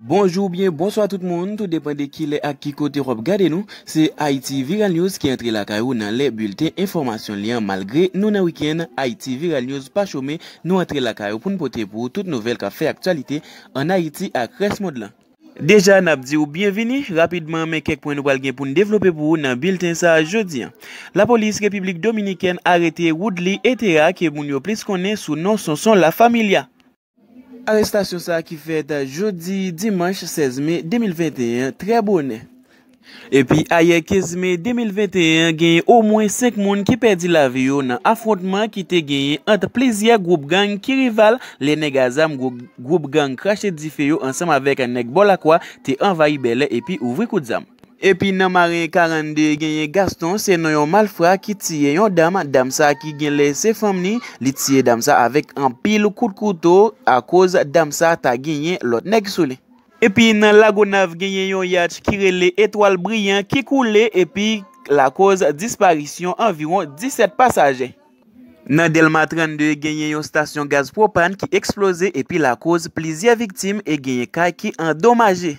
Bonjou bien, bonsoy a tout moun, tout depende ki le ak kiko te rob gade nou, se Haiti Viral News ki entre la kayou nan le bulten informasyon liyan malgre nou nan wiken Haiti Viral News pa chome nou entre la kayou pou nou pote pou tout nouvel kafe aktualite an Haiti ak res mod lan. Deja nan ap di ou bienveni, rapidman men kek poen nou balgen pou nou devlope pou nou nan bulten sa a jodi. La polis Republik Dominiken arete Woodley et Tera ke moun yo plis konen sou non son son la familia. Arrestasyon sa ki fèta jodi dimanj 16 me 2021, tre bonè. E pi a ye 15 me 2021 genye ou mwen 5 moun ki perdi la veyo nan afrontman ki te genye ant pleziya group gang ki rival le nega zam group gang krashe di feyo ansam avek anek bol akwa te envayi bele e pi ouvri kout zam. Epi nan Mare 42 genye Gaston se nan yon Malfra ki tiye yon dam damsa ki genle se femni li tiye damsa avek an pil kout kouto a koz damsa ta genye lot nek soule. Epi nan Lagonav genye yon Yatch kirele etwal brian ki koule epi la koz disparisyon anviron 17 pasaje. Nan Delma 32 genye yon stasyon gaz propan ki eksplose epi la koz plizia viktim e genye kaj ki endomaje.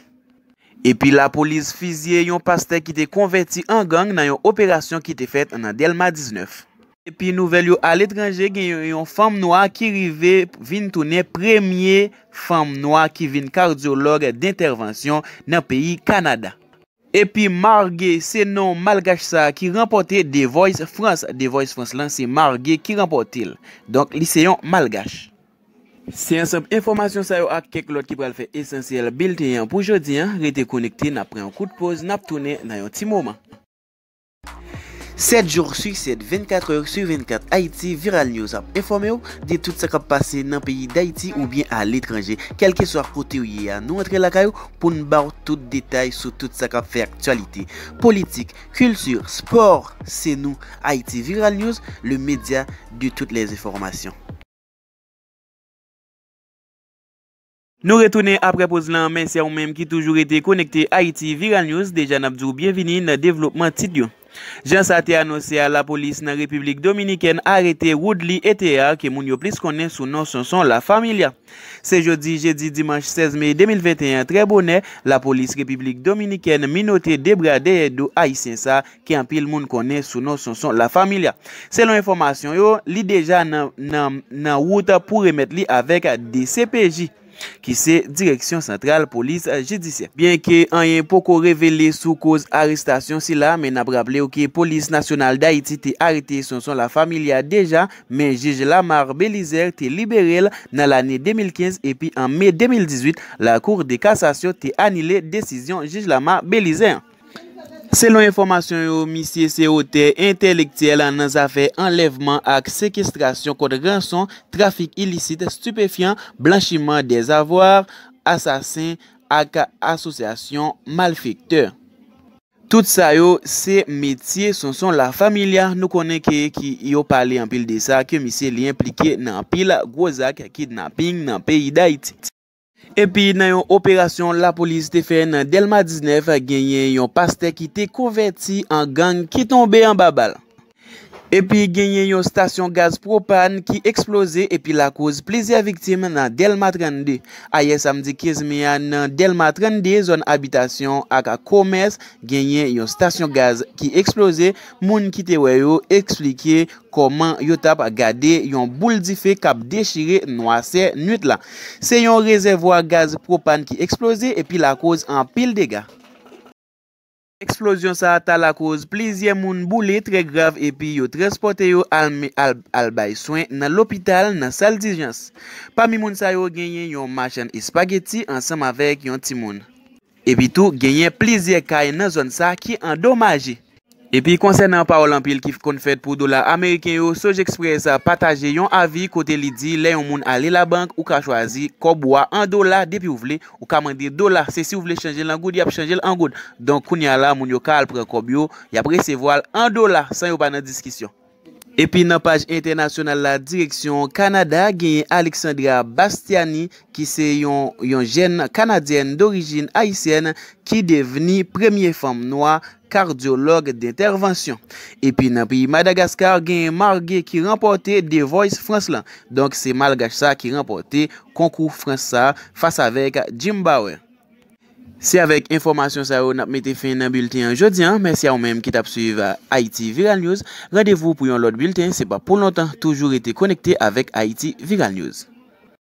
Epi la polis fizye yon paste ki te konverti an gang nan yon operasyon ki te fet nan Delma 19. Epi nouvel yo al etranje gen yon fam noa ki rive vin toune premye fam noa ki vin kardyolog d'intervansyon nan peyi Kanada. Epi Margue se non malgache sa ki rempote Devoise France. Devoise France lan se Margue ki rempote il. Donk li se yon malgache. Se yon semp informasyon sa yo ak kek lot ki pral fe esensyel, bel te yon pou jodi, rete konekte na pre yon kout pose, na ptoune na yon ti mouman. 7 JOUR SUK SET 24 HOUR SUK 24 AITI VIRAL NEWS AP INFORME YO DE TOUT SA KAP PASE NAN PEYI D'AITI OU BIEN A L'ETRANJE. KELKE SOAR KOTE OU YI YA NOU ENTRE LA KAYO POU N'BAROU TOUT DETAY SOU TOUT SA KAP FE AKTUALITE. POLITIK, KULSUR, SPOR, SE NOU AITI VIRAL NEWS LE MEDIA DE TOUT LEZ INFORMASYON. Nou retounen aprepoz lan mensyan ou menm ki toujou rete konekte Haiti Viral News de jan Abdou Bienveni na devlopman tit yo. Jan sa te anose a la polis nan Republik Dominiken arete woud li ete ya ke moun yo plis konen sou non son son la familia. Se jodi, jedi, dimanj, sezme, 2021, tre bonen, la polis Republik Dominiken minote debra de edo a yi sensa ke an pil moun konen sou non son son la familia. Selon informasyon yo, li deja nan woud pou remet li avek DCPJ. ki se direksyon sentral polis jidisyen. Bien ke an yen poko revele sou koz arrestasyon sila, men aprable ou ke polis nasyonal da iti te arete son son la familia deja, men Jij Lamar Belizer te liberel nan l ane 2015 epi an me 2018, la kour de kasasyon te anile desisyon Jij Lamar Belizer. Selon informasyon yo, misye se ote intelektye lan nan zafè enlevman ak sekestrasyon kode ranson, trafik ilisite, stupefyan, blanchiman, dezavouar, asasen ak asosyasyon malfekte. Tout sa yo, se metye son son la familia nou konen ke ki yo pale an pil de sa ke misye li implike nan pil gozak akid na ping nan peyi da iti. Epi nan yon operasyon la poliz te fè nan Delma 19 a genyen yon pastè ki te konverti an gang ki tombe an babal. Epi genye yon stasyon gaz propan ki eksplose epi la kouz plizia viktime nan Delma 32. Aye samdi kezmeyan nan Delma 32, zon abitasyon ak a komers genye yon stasyon gaz ki eksplose. Moun kitewe yo eksplike koman yo tap gade yon bouldife kap dechire noase nut la. Se yon rezervwa gaz propan ki eksplose epi la kouz an pil dega. Eksplosyon sa ta la koz plizye moun boule tre grav epi yo tresporte yo albay swen nan lopital nan saldijans. Pamimoun sa yo genye yon machan espageti ansam avek yon timoun. Epi tou genye plizye kay nan zon sa ki an domaji. E pi konsen nan pa o lampil ki kon fet pou dolar Amerike yo, Soj Express a pataje yon avi kote li di le yon moun ale la bank ou ka chwazi kobwa an dolar depi ou vle ou kamande dolar. Se si ou vle chanje l an goud, yap chanje l an goud. Don koun ya la moun yo kal pre kobyo, yap rese voal an dolar san yo pa nan diskisyon. Epi nan page internasyonel la direksyon Kanada genye Alexandra Bastiani ki se yon jen kanadyen d'origin aisyen ki deveni premye fom noa kardyolog d'intervensyon. Epi nan pi Madagaskar genye Marguer ki rempote de Voice France lan. Donk se Malgacha ki rempote konkou France sa fasa vek Jim Barre. Se avek informasyon sa ou nap mete fin nan bilti an jodi an, mersi an ou menm ki tap suive a Haiti Viral News, radevou pou yon lot bilti an se pa pou lontan toujou rete konekte avek Haiti Viral News.